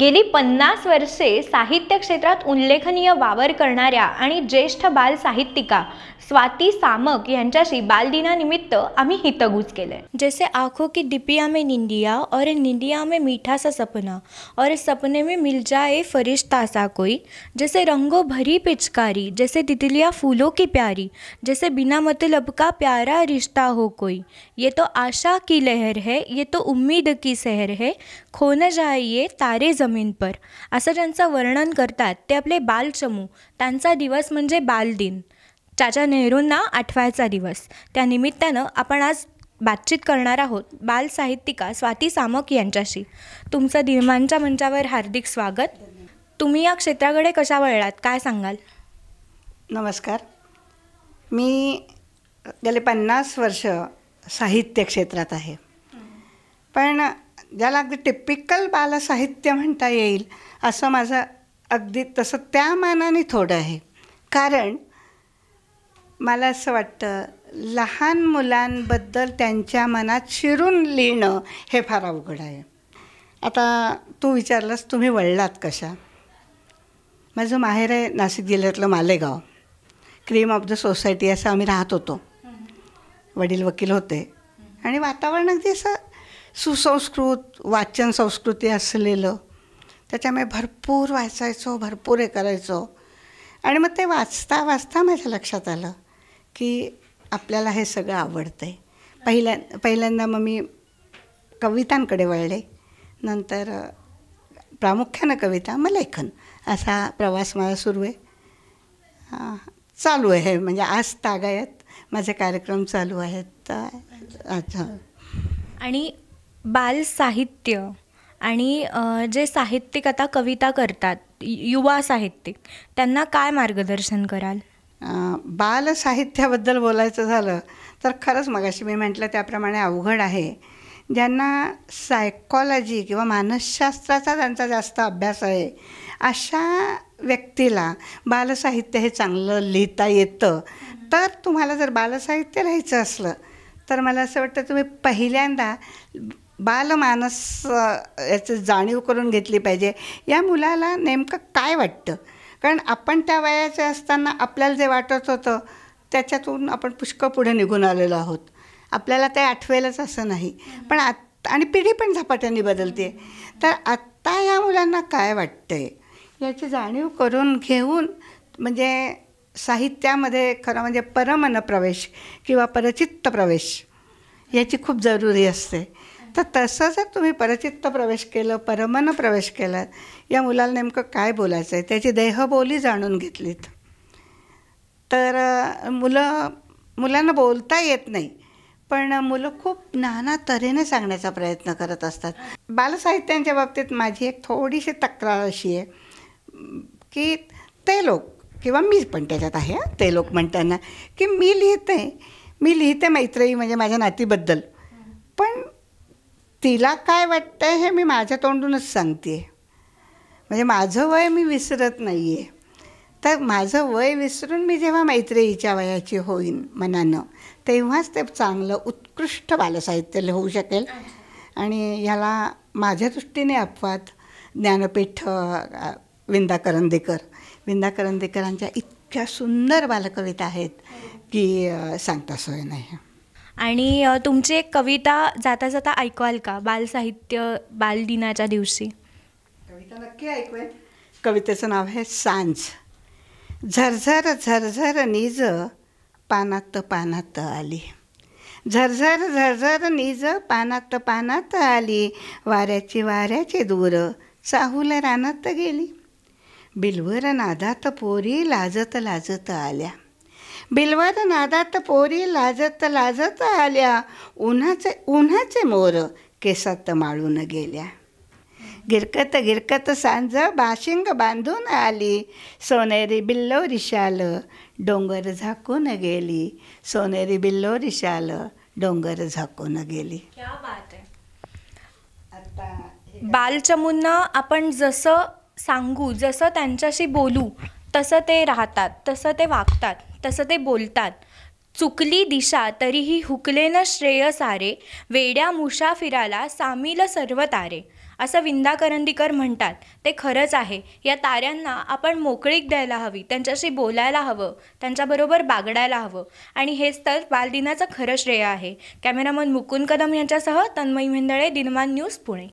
गेली पन्नास वर्षे साहित्य क्षेत्र उल्लेखनीय वावर करना ज्येष्ठ बाल साहित्यिका स्वाति सामक यांच्याशी आम्मी हितगूज के लिए जैसे आँखों की डिपिया में निंदिया और निंदिया में मीठा सा सपना और सपने में मिल जाए फरिश्ता सा कोई जैसे रंगों भरी पिचकारी जैसे दिदलिया फूलों की प्यारी जैसे बिना मतलब का प्यारा रिश्ता हो कोई ये तो आशा की लहर है ये तो उम्मीद की शहर है खो न जाए ये तारे जमीन पर असं ज्यांचं वर्णन करतात ते आपले बालचमू त्यांचा दिवस म्हणजे बालदिन चाचा नेहरूंना आठवायचा दिवस त्या निमित्तानं आपण आज बातचीत करणार आहोत बाल साहित्यिका स्वाती सामक यांच्याशी तुमचं दिनमानच्या मंचावर हार्दिक स्वागत तुम्ही या क्षेत्राकडे कशा वळलात काय सांगाल नमस्कार मी गेले पन्नास वर्ष साहित्य क्षेत्रात आहे पण ज्याला अगदी टिपिकल बालसाहित्य म्हणता येईल असं माझं अगदी तसं त्या मानाने थोडं आहे कारण मला असं वाटतं लहान मुलांबद्दल त्यांच्या मनात शिरून लिहिणं हे फार अवघड आहे आता तू विचारलंस तुम्ही वळलात कशा माझं माहेर आहे नाशिक जिल्ह्यातलं Malegaon cream of the society असं आम्ही राहत होतो वडील वकील होते आणि वातावरण अगदी असं सुसंस्कृत वाचन संस्कृती असलेलं त्याच्यामुळे भरपूर वाचायचो भरपूर हे करायचो आणि मग ते वाचता वाचता माझ्या लक्षात आलं की आपल्याला हे सगळं आवडतं आहे पहिल्या पहिल्यांदा मग मी कवितांकडे वळले नंतर प्रामुख्यानं कविता मग लेखन असा प्रवास माझा सुरू आहे चालू आहे म्हणजे आज तागायत माझे कार्यक्रम चालू आहेत अच्छा आणि बालसाहित्य आणि जे साहित्यिक आता कविता करतात युवा साहित्यिक त्यांना काय मार्गदर्शन कराल बालसाहित्याबद्दल बोलायचं झालं तर खरंच मगाशी मी म्हटलं त्याप्रमाणे अवघड आहे ज्यांना सायकॉलॉजी किंवा मानसशास्त्राचा त्यांचा जास्त अभ्यास आहे अशा व्यक्तीला बालसाहित्य हे चांगलं लिहिता येतं तर तुम्हाला जर बालसाहित्य लिहायचं असलं तर मला असं वाटतं तुम्ही पहिल्यांदा बालमानस याचं जाणीव करून घेतली पाहिजे या मुलाला नेमकं काय वाटतं कारण आपण त्या वयाचे असताना आपल्याला जे वाटत होतं त्याच्यातून आपण पुष्कळ पुढे निघून आलेलो आहोत आपल्याला ते आठवेलच असं नाही पण आत्ता आणि पिढी पण झपाट्याने बदलते तर आत्ता या मुलांना काय वाटतं आहे याची जाणीव करून घेऊन म्हणजे साहित्यामध्ये खरं म्हणजे परमन प्रवेश किंवा परचित्त प्रवेश याची खूप जरुरी असते तर तसं जर तुम्ही परचित्त प्रवेश केलं परमन प्रवेश केलात या मुलाला नेमकं काय बोलायचं आहे त्याची देहबोली जाणून घेतलीत तर मुलं मुलांना बोलता येत नाही पण मुलं खूप नाना तऱ्हेने सांगण्याचा प्रयत्न करत असतात बालसाहित्यांच्या बाबतीत माझी एक थोडीशी तक्रार अशी आहे की ते लोक किंवा मी पण त्याच्यात आहे ते लोक म्हणताना की मी लिहिते मी लिहिते मैत्रेयी म्हणजे माझ्या नातीबद्दल पण तिला काय वाटतं हे मी माझ्या तोंडूनच सांगते म्हणजे माझं वय मी विसरत नाही आहे तर माझं वय विसरून मी जेव्हा मैत्रेयीच्या वयाची होईन मनानं तेव्हाच ते चांगलं उत्कृष्ट बालसाहित्य होऊ शकेल आणि ह्याला माझ्या दृष्टीने अपवाद ज्ञानपीठ विंदा करंदेकर विंदा करंदेकरांच्या इतक्या सुंदर बालकविता आहेत की सांगता सोय नाही आणि तुमची एक कविता जाता जाता ऐकवाल का बालसाहित्य बालदिनाच्या दिवशी कविता नक्की ऐकवेल कवितेचं नाव आहे सांज झरझर झरझर निज पानात पानात आली झरझर झरझर निज पानात पानात आली वाऱ्याची वाऱ्याची दूर चाहूल रानात गेली बिलवर नादात पोरी लाजत लाजत आल्या बिलवर नादात पोरी लाजत लाजत आल्या उन्हाचे उन्हाचे मोर केसात माळून गेल्या गिरकत गिरकत सांज बाशिंग बांधून आली सोनेरी बिल्लो रिशाल डोंगर झाकून गेली सोनेरी बिल्लो रिशाल डोंगर झाकून गेली बालचमूंना आपण जसं सांगू जसं त्यांच्याशी बोलू तसं ते राहतात तसं ते वागतात तसं ते बोलतात चुकली दिशा तरीही हुकलेनं श्रेय सारे वेड्या मुशा फिराला सामील सर्व तारे असं विंदा करंदीकर म्हणतात ते खरंच आहे या ताऱ्यांना आपण मोकळीक द्यायला हवी त्यांच्याशी बोलायला हवं त्यांच्याबरोबर बागडायला हवं आणि हेच तर बालदिनाचं खरं श्रेय आहे कॅमेरामन मुकुंद कदम यांच्यासह तन्मयी मेंदळे दिनमान न्यूज पुणे